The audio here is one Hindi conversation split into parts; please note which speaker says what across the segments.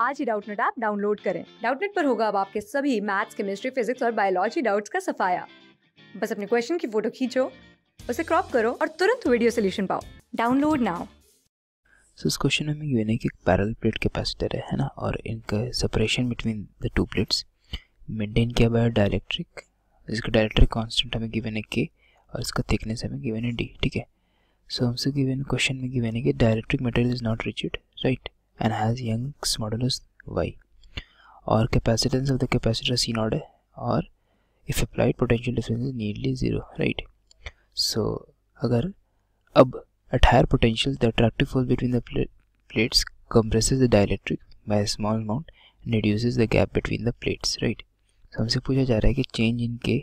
Speaker 1: आज ही डाउटनेट ऐप डाउनलोड करें डाउटनेट पर होगा अब आपके सभी मैथ्स केमिस्ट्री फिजिक्स और बायोलॉजी डाउट्स का सफाया बस अपने क्वेश्चन की फोटो खींचो उसे क्रॉप करो और तुरंत वीडियो सोल्यूशन पाओ डाउनलोड नाउ सो इस क्वेश्चन में हमें यू एन कि एक पैरल प्लेट कैपेसिटर है ना और इनका separation between the two plates maintain किया बाय है इसका जिसका कांस्टेंट हमें गिवन है के और इसका थिकनेस हमें गिवन है डी ठीक है सो हमसे गिवन क्वेश्चन में गिवन है कि dielectric material is not rigid right and has Young's modulus y or capacitance of the capacitor C naught or if applied potential difference is nearly zero right so agar ab at higher potential the attractive force between the pl plates compresses the dielectric by a small amount and reduces the gap between the plates right so हमसे पूछा जा रहा है कि change in K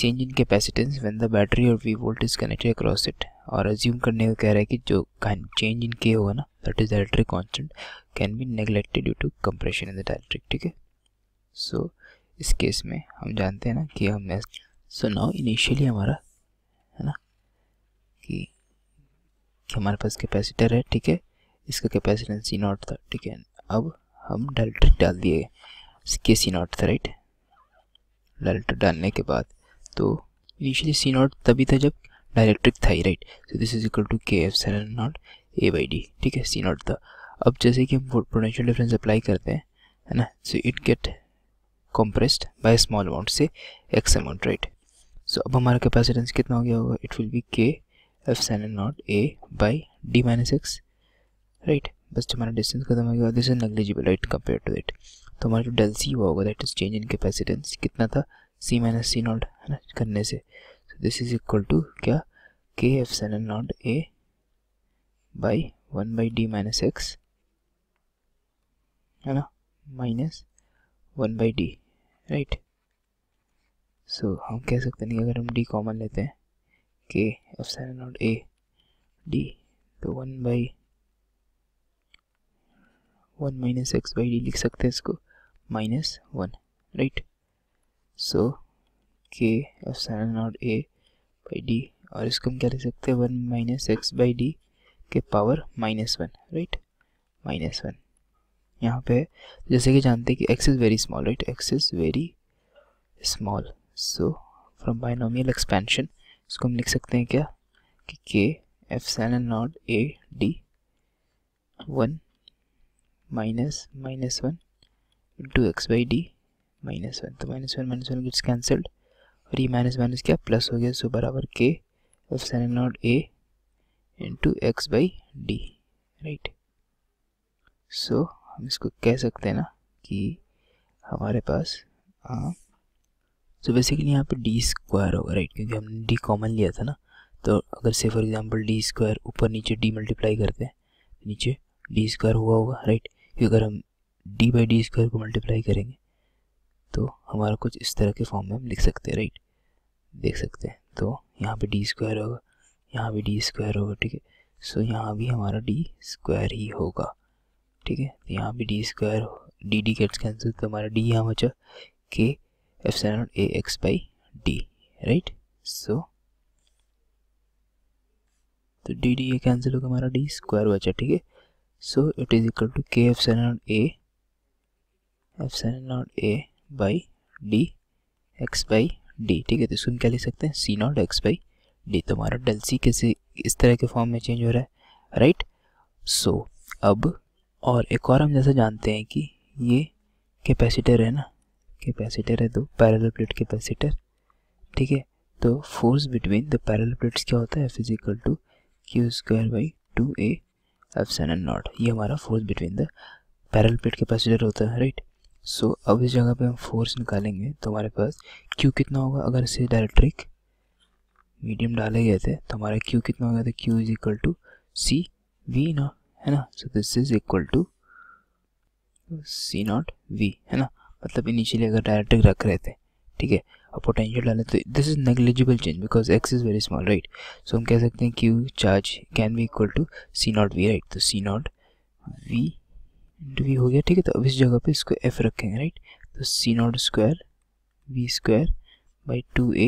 Speaker 1: change in capacitance when the battery or V volt is connected across it और एज्यूम करने को कह रहा है कि जो चेंज इन के होगा ना that is dielectric constant can be neglected due to compression in the dielectric ठीक है सो इस केस में हम जानते हैं ना कि हम सो नाउ इनिशियली हमारा है ना कि, कि हमारे पास कैपेसिटर है ठीक है इसका कैपेसिटेंस सी नॉट था ठीक है अब हम डायरेक्ट्रिक डाल दिए इसके सी नॉट था राइट डायरेक्ट्रिक डालने के बाद तो इनिशियली सी नॉट तभी था जब डायरेक्ट्रिक थाई right so this is equal to K F seven naught A by D ठीक है सी नॉट द अब जैसे कि हम पोटेंशियल डिफरेंस अप्लाई करते हैं है ना so it get compressed by small amount से एक्स अमाउंट राइट सो अब हमारा कैपेसिटेंस कितना हो गया होगा it will be K F seven naught A by D minus x right बस जो हमारा डिस्टेंस खत्म हो गया this is negligible right compare to that तो हमारा जो डेल सी हुआ होगा that is change in capacitance कितना था सी माइनस सी नॉट है ना करने से दिस इज इक्वल टू क्या K F N naught A by one by D minus x है ना minus one by D right so हम कह सकते नहीं अगर हम डी कॉमन लेते हैं K F seven naught A D तो one by one minus x by D लिख सकते हैं इसको minus one right so K epsilon naught A by D और इसको हम क्या लिख सकते हैं one minus x by D के power minus one right minus one यहाँ पे जैसे कि जानते हैं कि x is very small right x is very small so from binomial expansion इसको हम लिख सकते हैं क्या कि K F sin naught A D one minus minus one into x by D minus one तो minus one minus one gets cancelled और ये माइनस माइनस क्या प्लस हो गया सो बराबर K F sine naught A into x by D right so हम इसको कह सकते हैं ना कि हमारे पास सो बेसिकली यहाँ पे डी स्क्वायर होगा राइट क्योंकि हमने डी कॉमन लिया था ना तो अगर से फॉर एग्जांपल डी स्क्वायर ऊपर नीचे डी मल्टीप्लाई करते हैं नीचे डी स्क्वायर हुआ होगा राइट क्योंकि अगर हम डी बाई डी स्क्वायर को मल्टीप्लाई करेंगे तो हमारा कुछ इस तरह के फॉर्म में हम लिख सकते हैं राइट देख सकते हैं तो यहाँ पे डी स्क्वायर होगा यहाँ भी डी स्क्वायर होगा ठीक है सो यहाँ भी हमारा डी स्क्वायर ही होगा ठीक है तो यहाँ भी D square D D gets cancel तो हमारा डी यहाँ बचा K F seven A x by D right so तो डी डी ये कैंसिल होगा हमारा डी स्क्वायर बचा ठीक है so it is equal to K F seven A F seven A by D x by D ठीक है तो इसको हम क्या लिख सकते हैं C naught x by D तो हमारा डेल सी कैसे इस तरह के फॉर्म में चेंज हो रहा है राइट सो so, अब और एक और हम जैसा जानते हैं कि ये कैपेसिटर है ना कैपेसिटर है दो पैरल प्लेट कैपेसिटर ठीक है तो force between the parallel plates क्या होता है F is equal to Q square by two A F seven naught ये हमारा force between the parallel plate capacitor होता है राइट सो so, अब इस जगह पे हम फोर्स निकालेंगे तो हमारे पास क्यू कितना होगा अगर इसे डायरेक्ट्रिक मीडियम डाले गए थे तो हमारा क्यू कितना हो गया था Q is equal to C V naught है ना so this is equal to C naught V है ना मतलब इनिशियली अगर डायरेक्ट्रिक रख रहे थे ठीक है और पोटेंशियल डाले तो this is negligible change because x is very small right so हम कह सकते हैं Q charge can be equal to C naught V right तो C naught V into V हो गया ठीक है तो अब इस जगह पे इसको एफ रखेंगे राइट तो C naught square V square by two A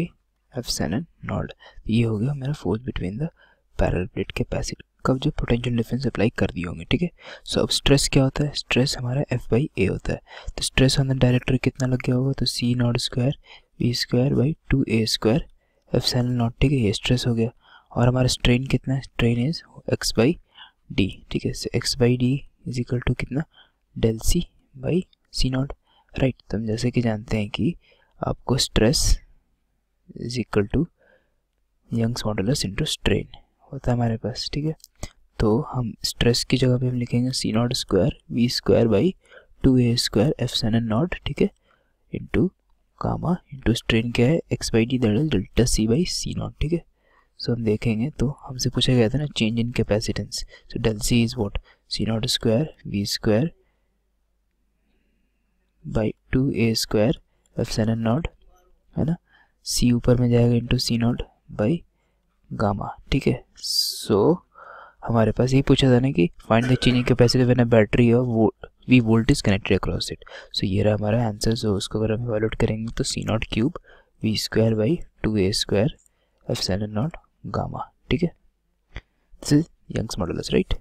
Speaker 1: F N naught ये हो गया मेरा force between the parallel plate capacity कब जो पोटेंशियल डिफरेंस अप्लाई कर दिए होंगे ठीक है सो अब स्ट्रेस क्या होता है स्ट्रेस हमारा एफ बाई ए होता है तो स्ट्रेस ऑन द डायरेक्टर कितना लग गया होगा तो C naught square V square by two A square F N naught ठीक है ये स्ट्रेस हो गया और हमारा स्ट्रेन कितना है strain is x by D ठीक है x by D is equal to कितना del C by C naught right तो हम जैसे कि जानते हैं कि आपको stress is equal to Young's modulus into strain होता है हमारे पास ठीक है तो हम स्ट्रेस की जगह पे हम लिखेंगे C naught square V square by two A square F सेन एन नॉट ठीक है इंटू कामा इंटू स्ट्रेन क्या है एक्स बाई डी दल delta C by C naught ठीक है सो हम देखेंगे तो हमसे पूछा गया था ना change in capacitance so del C is what c naught square v square by two A square epsilon naught है ना सी ऊपर में जाएगा into C naught by gamma ठीक है सो हमारे पास यही पूछा था ना कि find the changing capacity when a battery और वो V volt connected across it so ये रहा हमारा आंसर सो उसको अगर हम इवेलुएट करेंगे तो C naught cube V square by two A square F seven naught gamma ठीक है this is Young's model right